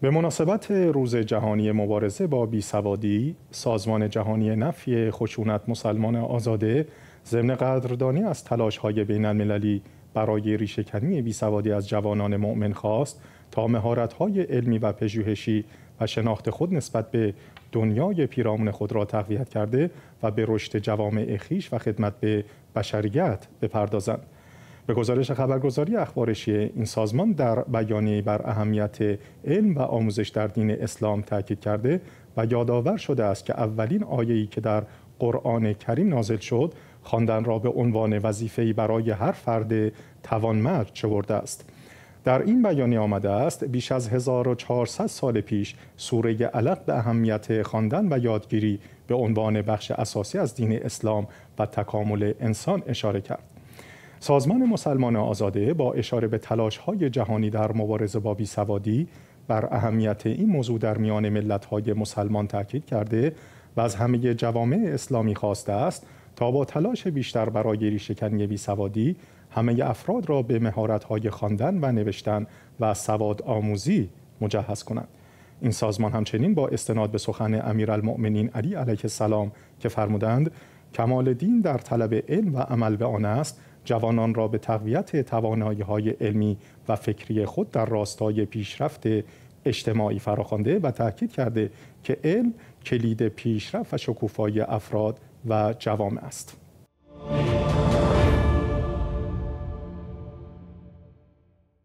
به مناسبت روز جهانی مبارزه با بیسوادی، سازمان جهانی نفی خشونت مسلمان آزاده ضمن قدردانی از تلاش‌های بین‌المللی برای ریشهکنی بیسوادی از جوانان مؤمن خواست تا مهارت‌های علمی و پژوهشی و شناخت خود نسبت به دنیای پیرامون خود را تقویت کرده و به رشد جوامع خیش و خدمت به بشریت بپردازند. به گزارش خبرگزاری اخبارشی این سازمان در بیانیه بر اهمیت علم و آموزش در دین اسلام تاکید کرده و یادآور شده است که اولین آیه‌ای که در قرآن کریم نازل شد خواندن را به عنوان وظیفه‌ای برای هر فرد توانمرد چورده است در این بیانیه آمده است بیش از 1400 سال پیش سوره علق به اهمیت خواندن و یادگیری به عنوان بخش اساسی از دین اسلام و تکامل انسان اشاره کرد سازمان مسلمان آزاده با اشاره به تلاش‌های جهانی در مبارزه با بیسوادی بر اهمیت این موضوع در میان ملت‌های مسلمان تاکید کرده و از همه جوامع اسلامی خواسته است تا با تلاش بیشتر برای ریشهکنی بیسوادی همه افراد را به مهارت‌های خواندن و نوشتن و سواد آموزی مجهز کنند. این سازمان همچنین با استناد به سخن امیرالمؤمنین علی علیه السلام که فرمودند کمال دین در طلب علم و عمل به آن است جوانان را به تقویت توانایی های علمی و فکری خود در راستای پیشرفت اجتماعی فراخوانده و تاکید کرده که علم کلید پیشرفت و شکوفایی افراد و جوامع است.